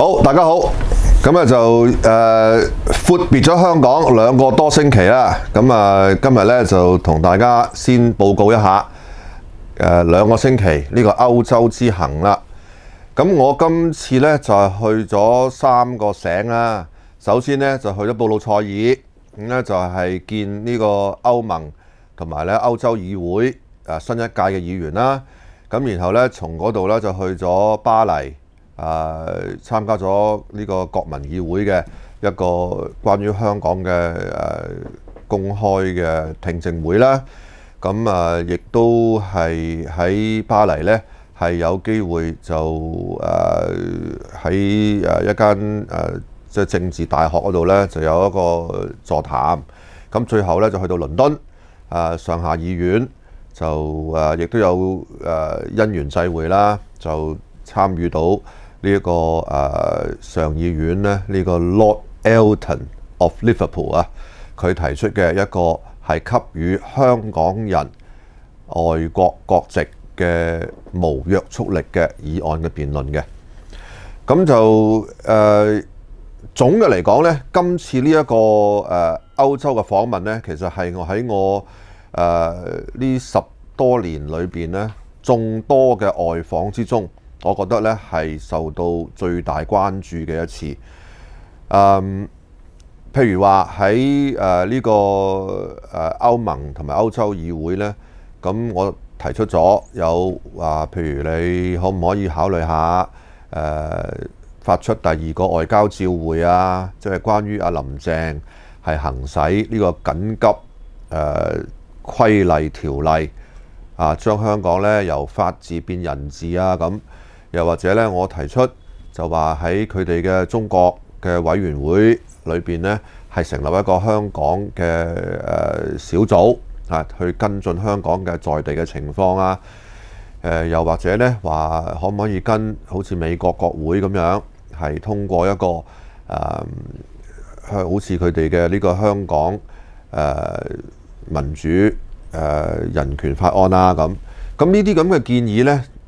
好，大家好，咁啊就诶阔别咗香港两个多星期啦，咁啊今日咧就同大家先报告一下诶两个星期呢个欧洲之行啦。咁我今次咧就去咗三个省啦，首先咧就去咗布鲁塞尔，咁咧就系见呢个欧盟同埋咧欧洲议会诶新一届嘅议员啦。咁然后咧从嗰度咧就去咗巴黎。誒參加咗呢個國民議會嘅一個關於香港嘅誒公開嘅聽證會啦，咁啊亦都係喺巴黎咧係有機會就誒喺誒一間誒即係政治大學嗰度咧就有一個座談，咁最後咧就去到倫敦，誒上下議院就誒亦都有誒因緣際會啦，就參與到。呢一個誒上議院咧，呢個 Lord Elton of Liverpool 啊，佢提出嘅一個係給予香港人外國國籍嘅無約束力嘅議案嘅辯論嘅。咁就誒總嘅嚟講咧，今次呢一個誒歐洲嘅訪問咧，其實係我喺我誒呢十多年裏邊咧眾多嘅外訪之中。我覺得咧係受到最大關注嘅一次，誒，譬如話喺呢個誒歐盟同埋歐洲議會咧，咁我提出咗有話，譬如你可唔可以考慮下誒發出第二個外交召會啊？即係關於阿林鄭係行使呢個緊急誒規例條例啊，將香港咧由法治變人治啊咁。又或者咧，我提出就話喺佢哋嘅中國嘅委員會裏边咧，係成立一個香港嘅小組啊，去跟進香港嘅在地嘅情況啊。又或者咧，話可唔可以跟好似美國國會咁樣，係通過一個好似佢哋嘅呢個香港民主人權法案啊咁。咁呢啲咁嘅建議咧？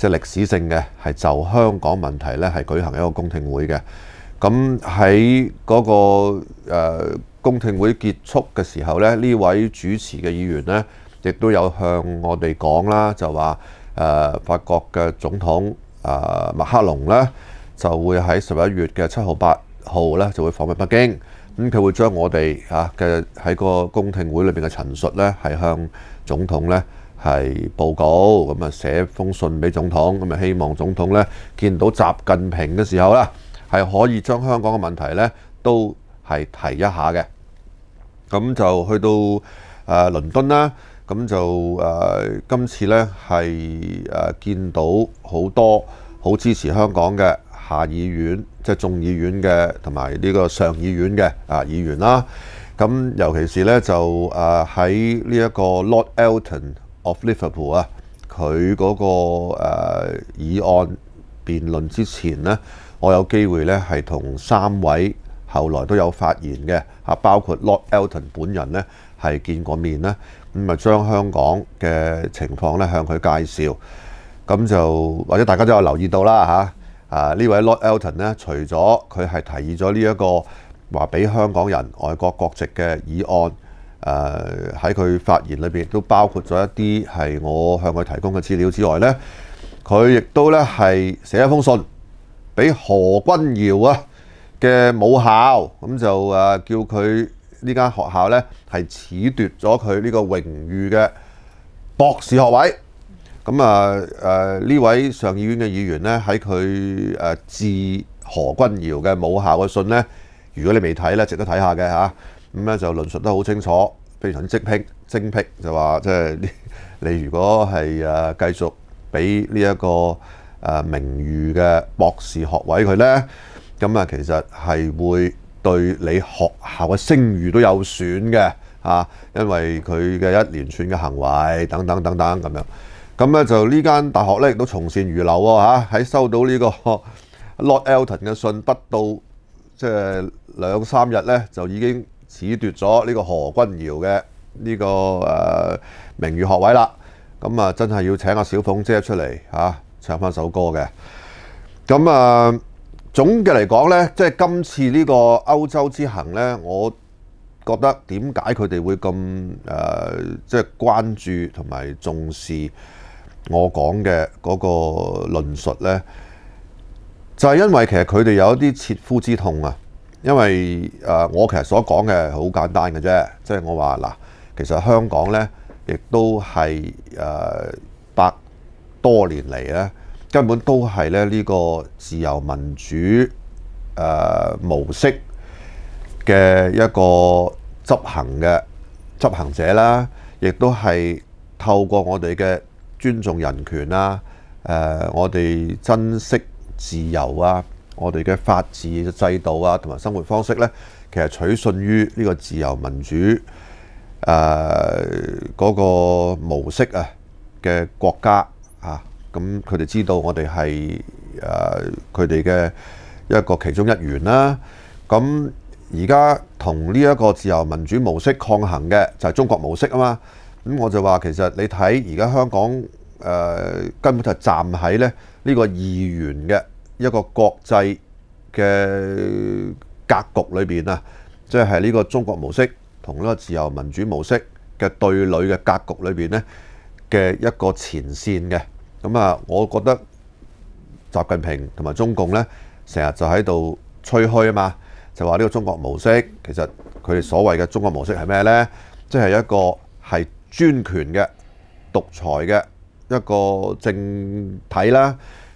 即係歷史性嘅，係就香港問題咧，係舉行一個公聽會嘅。咁喺嗰個誒公聽會結束嘅時候咧，呢位主持嘅議員咧，亦都有向我哋講啦，就話誒法國嘅總統誒麥克龍咧，就會喺十一月嘅七號、八號咧，就會訪問北京。咁佢會將我哋啊嘅喺個公聽會裏邊嘅陳述咧，係向總統咧。係報告，咁啊寫封信俾總統，咁啊希望總統咧見到習近平嘅時候啦，係可以將香港嘅問題咧都係提一下嘅。咁就去到誒倫敦啦，咁就誒今次咧係誒見到好多好支持香港嘅下議院，即係眾議院嘅同埋呢個上議院嘅啊議員啦。咁尤其是咧就誒喺呢一個 Lord Elton。Of Liverpool 啊，佢嗰個議案辯論之前咧，我有機會咧係同三位後來都有發言嘅包括 Lord Elton 本人咧係見過面呢。咁啊將香港嘅情況咧向佢介紹，咁就或者大家都有留意到啦嚇，啊呢位 Lord Elton 咧，除咗佢係提議咗呢一個話俾香港人外國國籍嘅議案。誒喺佢發言裏邊都包括咗一啲係我向佢提供嘅資料之外咧，佢亦都咧係寫一封信俾何君瑤啊嘅母校，咁就誒叫佢呢間學校咧係褫奪咗佢呢個榮譽嘅博士學位。咁啊誒呢位上議院嘅議員咧喺佢誒致何君瑤嘅母校嘅信咧，如果你未睇咧，值得睇下嘅嚇。咁咧就論述得好清楚，非常精辟，精辟就話即係 你，如果係誒繼續俾呢一個誒名譽嘅博士學位佢咧，咁啊其實係會對你學校嘅聲譽都有損嘅，嚇，因為佢嘅一連串嘅行為等等等等咁樣。咁咧就呢間大學咧亦都從善如流喎嚇，喺收到呢個 Lord Elton 嘅信不到即係兩三日咧，就已經。褫奪咗呢個何君瑤嘅呢個誒名譽學位啦，咁啊真係要請阿小鳳姐出嚟嚇唱翻首歌嘅。咁啊總嘅嚟講咧，即係今次呢個歐洲之行咧，我覺得點解佢哋會咁誒即係關注同埋重視我講嘅嗰個論述咧？就係因為其實佢哋有一啲切膚之痛啊！因為誒，我其實所講嘅好簡單嘅啫，即係我話嗱，其實香港呢，亦都係誒百多年嚟呢，根本都係咧呢個自由民主誒模式嘅一個執行嘅執行者啦，亦都係透過我哋嘅尊重人權啦，誒，我哋珍惜自由啊。我哋嘅法治嘅制度啊，同埋生活方式咧，其實取信於呢個自由民主誒嗰個模式啊嘅國家啊，咁佢哋知道我哋係誒佢哋嘅一個其中一員啦。咁而家同呢一個自由民主模式抗衡嘅就係中國模式啊嘛。咁我就話其實你睇而家香港誒根本就站喺咧呢個二元嘅。一個國際嘅格局裏面啊，即係呢個中國模式同呢個自由民主模式嘅對壘嘅格局裏面咧嘅一個前線嘅咁啊，我覺得習近平同埋中共咧成日就喺度吹嘘啊嘛，就話呢個中國模式其實佢哋所謂嘅中國模式係咩呢？即係一個係專權嘅獨裁嘅一個政體啦。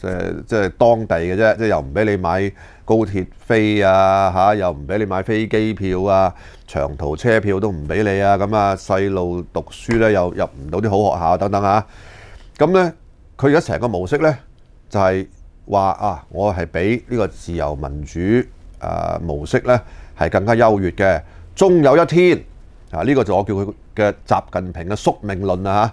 即係當地嘅啫，即係又唔俾你買高鐵飛啊，嚇又唔俾你買飛機票啊，長途車票都唔俾你啊，咁啊細路讀書咧又入唔到啲好學校等等嚇，咁咧佢而家成個模式咧就係話啊，我係比呢個自由民主誒模式咧係更加優越嘅，終有一天啊呢個就我叫佢嘅習近平嘅宿命論啊嚇。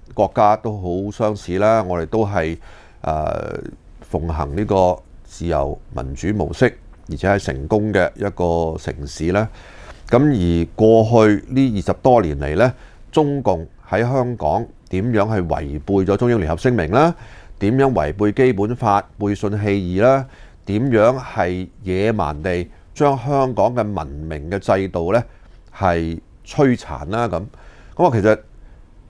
國家都好相似啦，我哋都係誒奉行呢個自由民主模式，而且係成功嘅一個城市咧。咁而過去呢二十多年嚟咧，中共喺香港點樣係違背咗《中英聯合聲明》啦？點樣違背《基本法》、背信棄義啦？點樣係野蠻地將香港嘅文明嘅制度咧係摧殘啦？咁咁啊，其實。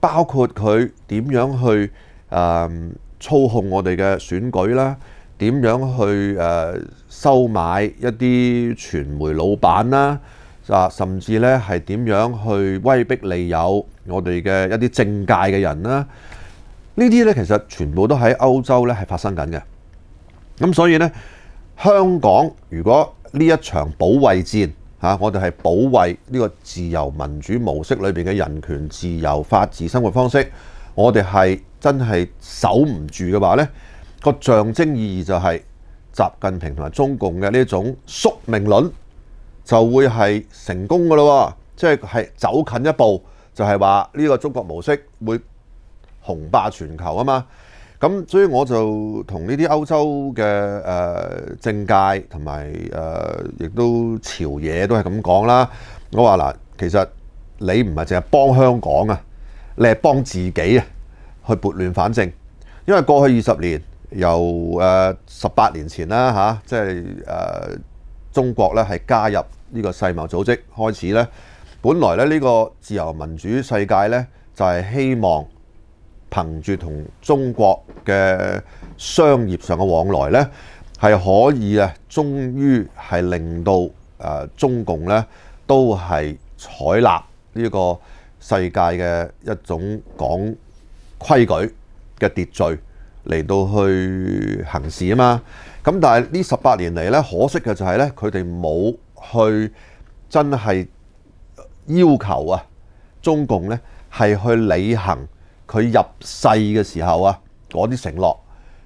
包括佢點樣去誒操控我哋嘅選舉啦，點樣去誒收買一啲傳媒老闆啦，啊甚至咧係點樣去威逼利誘我哋嘅一啲政界嘅人啦？呢啲咧其實全部都喺歐洲咧係發生緊嘅。咁所以咧，香港如果呢一場保衛戰，嚇！我哋係保衞呢個自由民主模式裏邊嘅人權、自由、法治生活方式。我哋係真係守唔住嘅話咧，個象徵意義就係習近平同埋中共嘅呢種宿命論就會係成功嘅咯，即係係走近一步，就係話呢個中國模式會紅霸全球啊嘛！咁所以我就同呢啲歐洲嘅誒政界同埋誒，亦都朝野都係咁講啦。我話嗱，其實你唔係淨係幫香港啊，你係幫自己啊，去撥亂反正。因為過去二十年，由誒十八年前啦嚇，即係誒中國咧係加入呢個世貿組織開始咧，本來咧呢個自由民主世界咧就係希望。憑住同中國嘅商業上嘅往來咧，係可以啊，終於係令到啊中共咧都係採納呢個世界嘅一種講規矩嘅秩序嚟到去行事啊嘛。咁但係呢十八年嚟咧，可惜嘅就係咧，佢哋冇去真係要求啊中共咧係去履行。佢入世嘅時候啊，嗰啲承諾、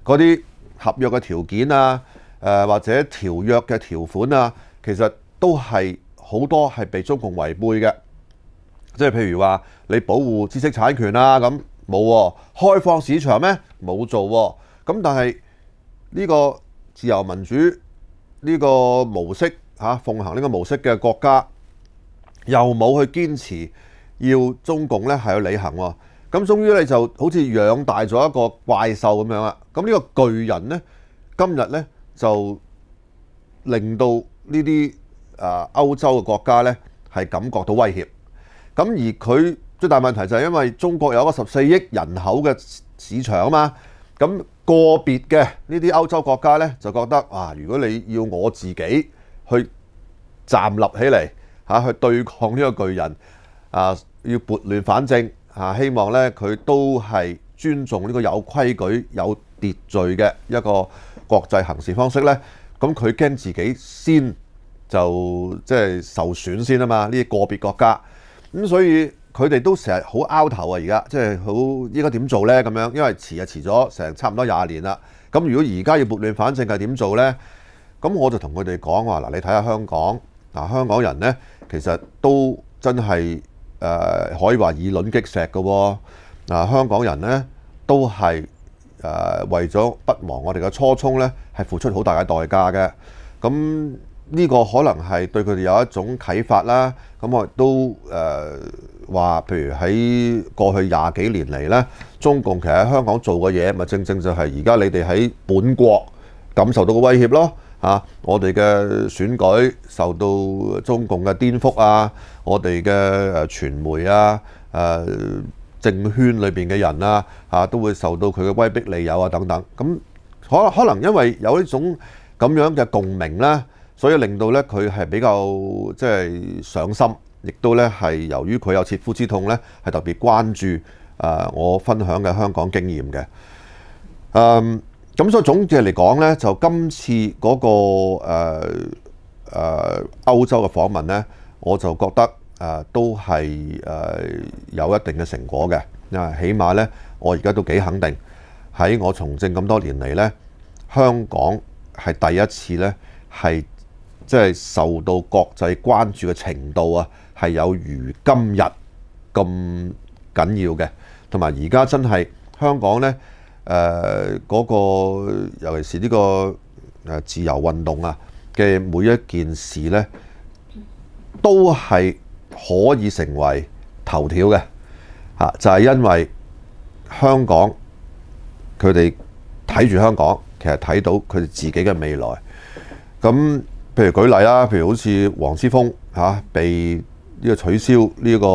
嗰啲合約嘅條件啊，誒或者條約嘅條款啊，其實都係好多係被中共違背嘅。即係譬如話，你保護知識產權啦，咁冇開放市場咩？冇做咁，但係呢個自由民主呢個模式嚇奉行呢個模式嘅國家，又冇去堅持要中共咧係去履行。咁終於咧就好似養大咗一個怪獸咁樣啦。咁呢個巨人咧，今日咧就令到呢啲啊歐洲嘅國家咧係感覺到威脅。咁而佢最大問題就係因為中國有一個十四億人口嘅市場啊嘛。咁個別嘅呢啲歐洲國家咧就覺得啊，如果你要我自己去站立起嚟嚇去對抗呢個巨人啊，要撥亂反正。啊！希望咧，佢都係尊重呢個有規矩、有秩序嘅一個國際行事方式咧。咁佢驚自己先就即係受損先啊嘛！呢啲個別國家咁，所以佢哋都成日好拗頭啊！而家即係好依家點做咧咁樣？因為遲啊遲咗成差唔多廿年啦。咁如果而家要撥亂反正，係點做咧？咁我就同佢哋講話嗱，你睇下香港嗱，香港人咧其實都真係。誒可以話以卵擊石嘅喎，嗱香港人咧都係誒為咗不忘我哋嘅初衷咧，係付出好大嘅代價嘅。咁呢個可能係對佢哋有一種啟發啦。咁我亦都誒話，譬如喺過去廿幾年嚟咧，中共其實喺香港做嘅嘢，咪正正就係而家你哋喺本國感受到嘅威脅咯。啊！我哋嘅選舉受到中共嘅顛覆啊！我哋嘅誒傳媒啊、誒政圈裏邊嘅人啊，嚇都會受到佢嘅威逼利誘啊等等。咁可可能因為有呢種咁樣嘅共鳴咧，所以令到咧佢係比較即係上心，亦都咧係由於佢有切膚之痛咧，係特別關注誒我分享嘅香港經驗嘅。嗯。咁所以總結嚟講咧，就今次嗰個誒誒歐洲嘅訪問咧，我就覺得誒都係誒有一定嘅成果嘅。啊，起碼咧，我而家都幾肯定喺我從政咁多年嚟咧，香港係第一次咧，係即係受到國際關注嘅程度啊，係有如今日咁緊要嘅。同埋而家真係香港咧。誒嗰個，尤其是呢個自由運動啊嘅每一件事咧，都係可以成為頭條嘅嚇，就係因為香港佢哋睇住香港，其實睇到佢哋自己嘅未來。咁譬如舉例啦，譬如好似黃之峰嚇被呢個取消呢個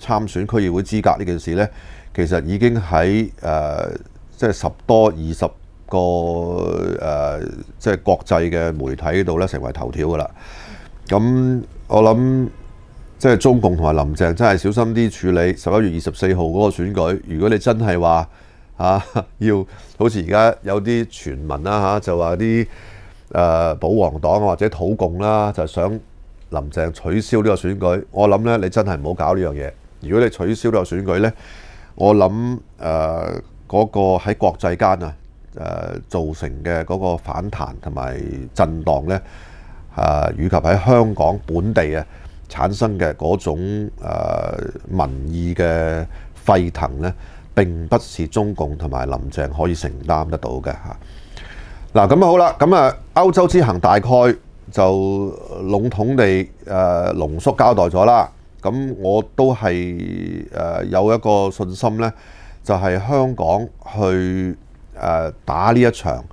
參選區議會資格呢件事咧，其實已經喺誒。即係十多二十個誒，即係國際嘅媒體度咧，成為頭條噶啦。咁我諗即係中共同埋林鄭真係小心啲處理十一月二十四號嗰個選舉。如果你真係話啊，要好似而家有啲傳聞啦嚇，就話啲誒保皇黨或者土共啦，就想林鄭取消呢個選舉。我諗咧，你真係唔好搞呢樣嘢。如果你取消呢個選舉咧，我諗誒。嗰個喺國際間啊，誒造成嘅嗰個反彈同埋震盪咧，啊以及喺香港本地啊產生嘅嗰種民意嘅沸騰咧，並不是中共同埋林鄭可以承擔得到嘅嗱咁好啦，咁啊歐洲之行大概就籠統地誒濃縮交代咗啦。咁我都係誒有一個信心咧。就係香港去誒打呢一場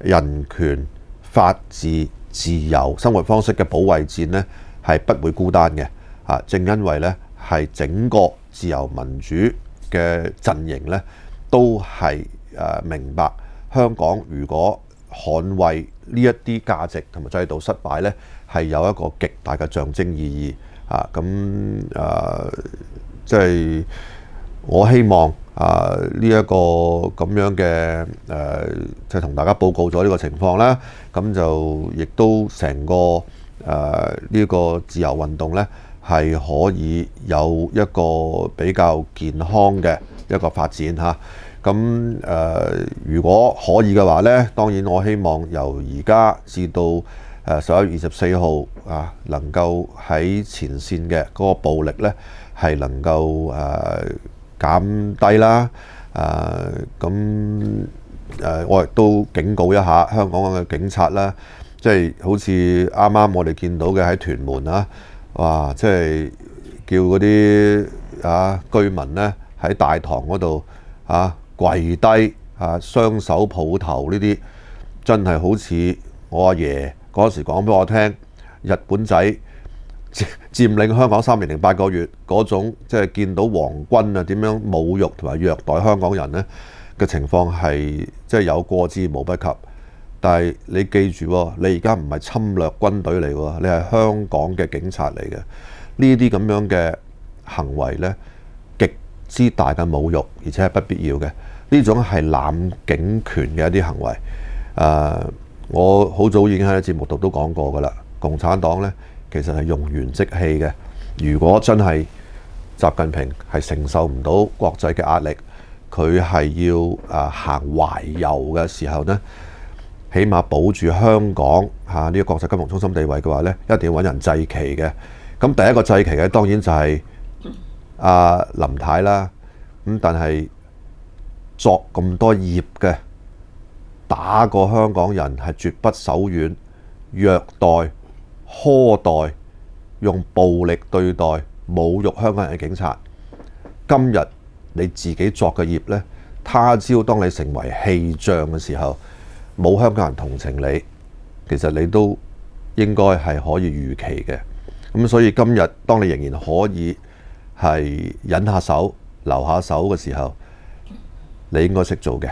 人權、法治、自由生活方式嘅保衛戰咧，係不會孤單嘅嚇。正因為咧係整個自由民主嘅陣營咧，都係誒明白香港如果捍衛呢一啲價值同埋制度失敗咧，係有一個極大嘅象徵意義啊！咁誒即係。我希望啊呢一個咁樣嘅誒，即同大家報告咗呢個情況啦。咁就亦都成個誒呢個自由運動咧，係可以有一個比較健康嘅一個發展嚇。咁誒，如果可以嘅話咧，當然我希望由而家至到誒十一月二十四號啊，能夠喺前線嘅嗰個暴力咧係能夠誒。減低啦，啊，咁誒，我亦都警告一下香港嘅警察啦，即係好似啱啱我哋見到嘅喺屯門啊，哇，即係叫嗰啲啊居民咧喺大堂嗰度啊跪低啊雙手抱頭呢啲，真係好似我阿爺嗰時講俾我聽，日本仔。佔領香港三年零八個月嗰種，即係見到皇軍啊點樣侮辱同埋虐待香港人咧嘅情況係即係有過之無不及。但係你記住，你而家唔係侵略軍隊嚟喎，你係香港嘅警察嚟嘅。呢啲咁樣嘅行為咧，極之大嘅侮辱，而且係不必要嘅。呢種係濫警權嘅一啲行為。誒，我好早已經喺節目度都講過㗎啦。共產黨咧。其實係用完即棄嘅。如果真係習近平係承受唔到國際嘅壓力，佢係要行懷柔嘅時候呢，起碼保住香港嚇呢個國際金融中心地位嘅話呢，一定要揾人制旗嘅。咁第一個制旗嘅當然就係阿林太啦。咁但係作咁多孽嘅，打過香港人係絕不手軟，虐待。苛待用暴力對待侮辱香港人嘅警察，今日你自己作嘅孽呢，他朝當你成為氣象嘅時候，冇香港人同情你，其實你都應該係可以預期嘅。咁所以今日當你仍然可以係忍下手、留下手嘅時候，你應該識做嘅。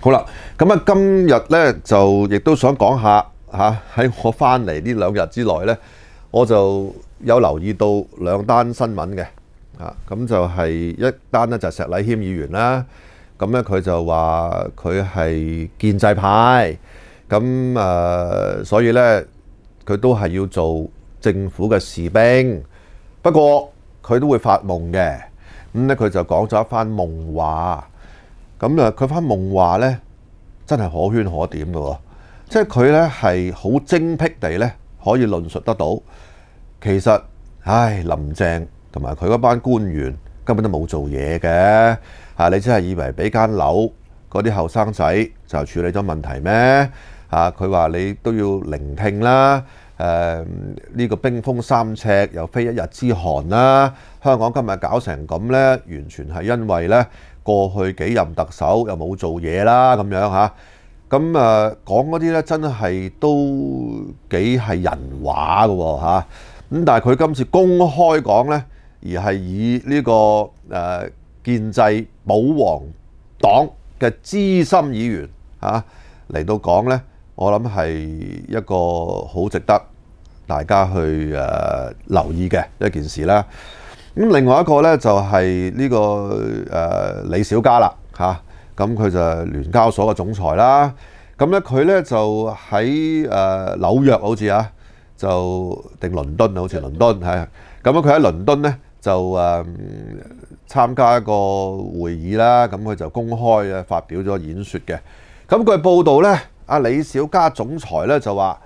好啦，咁啊，今日咧就亦都想講下。嚇喺我翻嚟呢兩日之內咧，我就有留意到兩單新聞嘅，啊咁就係一單咧就石禮謙議員啦，咁咧佢就話佢係建制派，咁誒所以咧佢都係要做政府嘅士兵，不過佢都會發夢嘅，咁咧佢就講咗一番夢話，咁啊佢翻夢話咧真係可圈可點嘅喎。即係佢咧係好精辟地咧可以論述得到，其實唉林鄭同埋佢嗰班官員根本都冇做嘢嘅你真係以為俾間樓嗰啲後生仔就處理咗問題咩啊！佢話你都要聆聽啦，誒呢個冰封三尺又非一日之寒啦。香港今日搞成咁呢，完全係因為呢過去幾任特首又冇做嘢啦咁樣嚇。咁誒講嗰啲咧，真係都幾係人話嘅喎嚇。咁但係佢今次公開講咧，而係以呢個誒建制保皇黨嘅資深議員嚇嚟到講咧，我諗係一個好值得大家去誒留意嘅一件事啦。咁另外一個咧就係呢個誒李小嘉啦嚇。咁佢就聯交所嘅總裁啦。咁咧佢咧就喺誒紐約好似啊，就定倫敦好似倫敦嚇。咁佢喺倫敦咧就誒參加一個會議啦。咁佢就公開啊發表咗演說嘅。咁佢報道咧，阿李小加總裁咧就話：，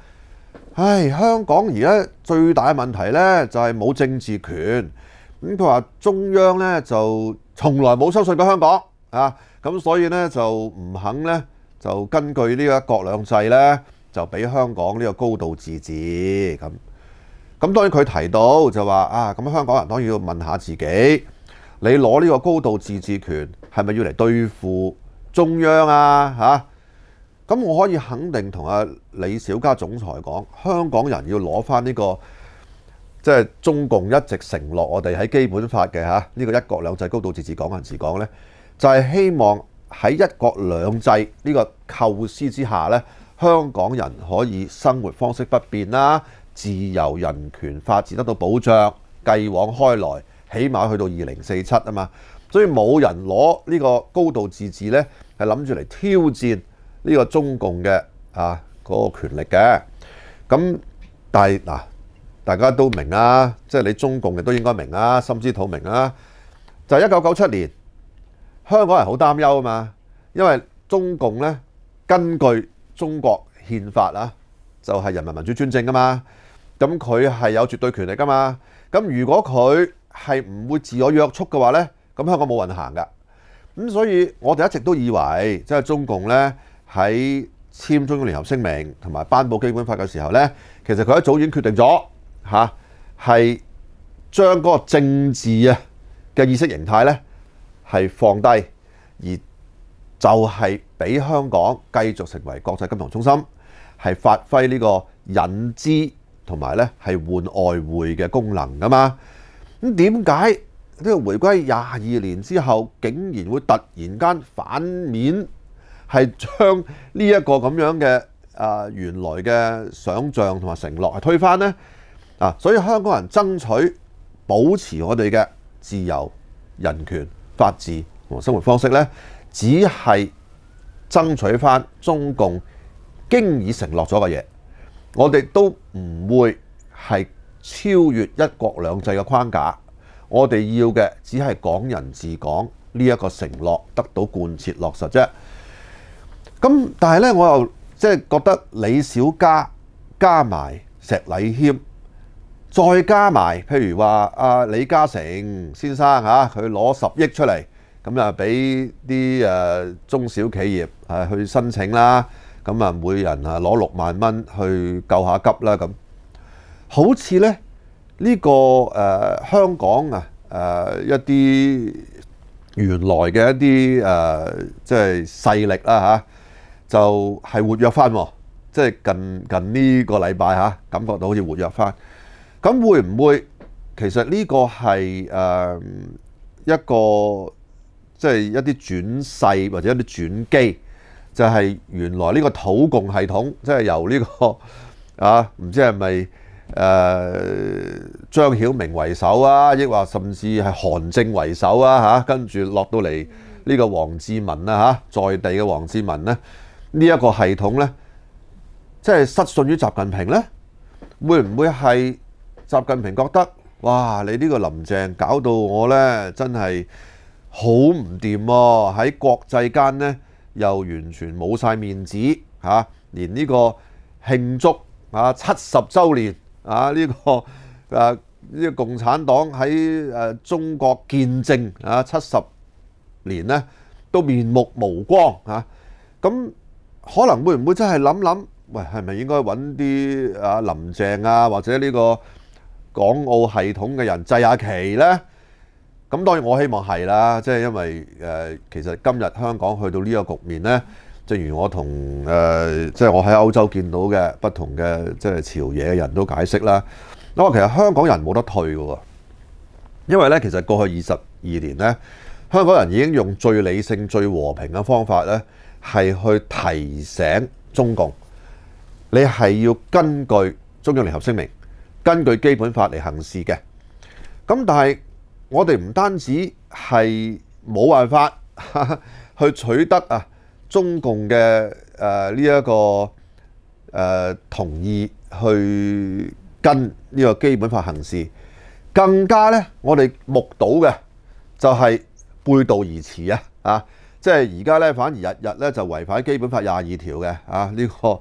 唉，香港而家最大嘅問題咧就係冇政治權。咁佢話中央咧就從來冇相信過香港啊。咁所以咧就唔肯咧就根據呢個一國兩制咧就俾香港呢個高度自治咁。咁當然佢提到就話啊，咁香港人當然要問下自己，你攞呢個高度自治權係咪要嚟對付中央啊？嚇！咁我可以肯定同阿李小加總裁講，香港人要攞翻呢個即係中共一直承諾我哋喺基本法嘅嚇呢個一國兩制高度自治講人是講咧？就係希望喺一國兩制呢個構思之下咧，香港人可以生活方式不變啦，自由、人權發展得到保障，繼往開來，起碼去到二零四七啊嘛，所以冇人攞呢個高度自治咧係諗住嚟挑戰呢個中共嘅啊嗰個權力嘅。咁但係嗱，大家都明啦，即係你中共嘅都應該明啦，心知肚明啦。就係一九九七年。香港人好擔憂啊嘛，因為中共咧根據中國憲法啊，就係人民民主專政噶嘛，咁佢係有絕對權力噶嘛，咁如果佢係唔會自我約束嘅話咧，咁香港冇運行噶，咁所以我哋一直都以為即係中共咧喺簽《中英聯合聲明》同埋頒布《基本法》嘅時候咧，其實佢一早已經決定咗嚇，係將嗰個政治啊嘅意識形態咧。係放低，而就係俾香港繼續成為國際金融中心，係發揮呢個引資同埋咧係換外匯嘅功能噶嘛。咁點解呢個回歸廿二年之後，竟然會突然間反面係將呢一個咁樣嘅啊原來嘅想像同埋承諾係推翻呢？啊！所以香港人爭取保持我哋嘅自由、人權。法治和生活方式咧，只系争取翻中共經已承諾咗嘅嘢。我哋都唔會係超越一國兩制嘅框架。我哋要嘅只係港人治港呢一個承諾得到貫徹落實啫。咁但系咧，我又即係覺得李小加加埋石禮謙。再加埋，譬如話阿李嘉誠先生嚇，佢攞十億出嚟，咁啊俾啲誒中小企業誒去申請啦，咁啊每人啊攞六萬蚊去救下急啦咁。好似咧呢個誒香港啊誒一啲原來嘅一啲誒即係勢力啦嚇，就係活躍翻，即係近近呢個禮拜嚇，感覺到好似活躍翻。咁会唔会其实呢个系诶一个即系一啲转世或者一啲转机？就系原来呢个土共系统，即系由呢个啊唔知系咪诶张晓明为首啊，亦或甚至系韩正为首啊吓，跟住落到嚟呢个黄志文啦吓，在地嘅黄志文咧，呢一个系统咧，即系失信于习近平咧，会唔会系？習近平覺得哇，你呢個林鄭搞到我呢，真係好唔掂喎！喺國際間呢，又完全冇晒面子嚇，連呢個慶祝啊七十週年啊呢個誒呢個共產黨喺中國見證啊七十年呢，都面目無光嚇，咁可能會唔會真係諗諗喂，係咪應該揾啲啊林鄭啊或者呢個？港澳系統嘅人制下旗呢？咁當然我希望係啦，即係因為誒，其實今日香港去到呢個局面呢，正如我同即係我喺歐洲見到嘅不同嘅即係朝野嘅人都解釋啦，因為其實香港人冇得退喎，因為呢，其實過去二十二年呢，香港人已經用最理性、最和平嘅方法呢，係去提醒中共，你係要根據中央聯合聲明。根據基本法嚟行事嘅，咁但係我哋唔單止係冇辦法 去取得啊中共嘅誒呢一個誒同意去跟呢個基本法行事，更加咧我哋目睹嘅就係背道而馳啊！啊，即係而家咧反而日日咧就違反基本法廿二條嘅啊呢個。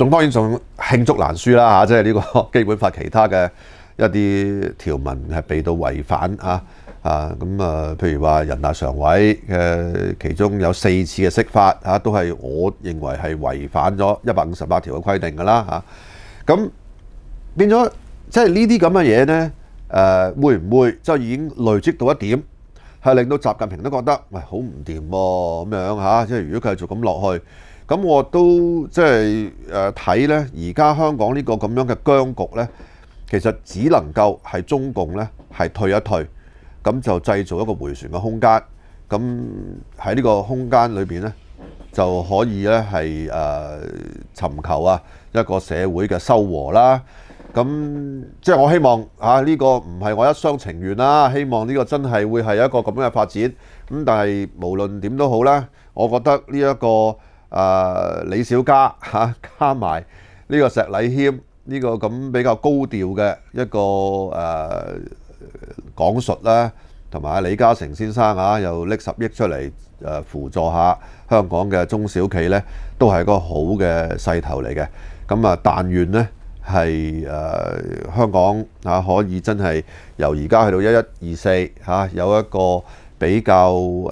仲當然仲慶祝難書啦嚇，即係呢個 基本法其他嘅一啲條文係被到違反嚇啊咁啊，譬如話人大常委嘅其中有四次嘅釋法嚇，都係我認為係違反咗一百五十八條嘅規定噶啦嚇。咁變咗即係呢啲咁嘅嘢咧，誒會唔會即係已經累積到一點，係令到習近平都覺得喂好唔掂喎咁樣嚇，即係如果繼續咁落去。咁我都即係誒睇咧，而家香港呢個咁樣嘅僵局咧，其實只能夠係中共咧係退一退，咁就製造一個迴旋嘅空間。咁喺呢個空間裏邊咧，就可以咧係誒尋求啊一個社會嘅收和啦。咁即係我希望啊，呢個唔係我一雙情願啦，希望呢個真係會係一個咁樣嘅發展。咁但係無論點都好啦，我覺得呢一個。啊，李小加嚇 加埋呢個石禮謙呢個咁比較高調嘅一個誒講述啦，同埋李嘉誠先生啊，又拎十億出嚟誒輔助下香港嘅中小企咧，都係個好嘅勢頭嚟嘅。咁啊，但願咧係誒香港啊可以真係由而家去到一一二四嚇有一個比較誒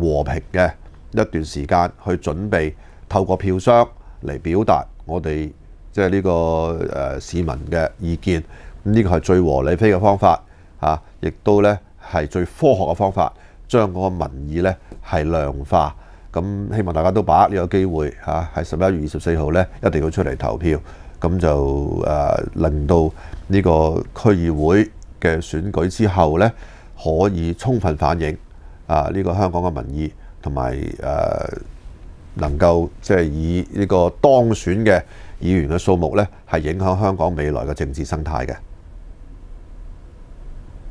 和平嘅。一段時間去準備，透過票箱嚟表達我哋即係呢個市民嘅意見。咁呢個係最和理非嘅方法啊，亦都咧係最科學嘅方法，將嗰個民意咧係量化。咁希望大家都把握呢個機會嚇，喺十一月二十四號咧一定要出嚟投票，咁就誒令到呢個區議會嘅選舉之後咧可以充分反映啊呢個香港嘅民意。同埋誒，能夠即係以呢個當選嘅議員嘅數目咧，係影響香港未來嘅政治生態嘅。